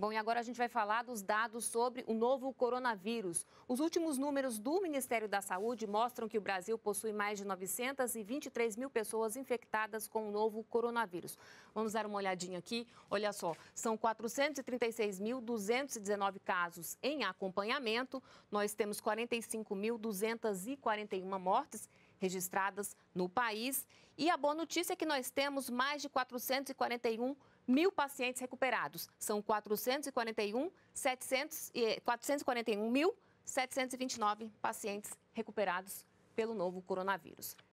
Bom, e agora a gente vai falar dos dados sobre o novo coronavírus. Os últimos números do Ministério da Saúde mostram que o Brasil possui mais de 923 mil pessoas infectadas com o novo coronavírus. Vamos dar uma olhadinha aqui. Olha só, são 436.219 casos em acompanhamento, nós temos 45.241 mortes registradas no país. E a boa notícia é que nós temos mais de 441 mil pacientes recuperados. São 441, 700, 441 mil 729 pacientes recuperados pelo novo coronavírus.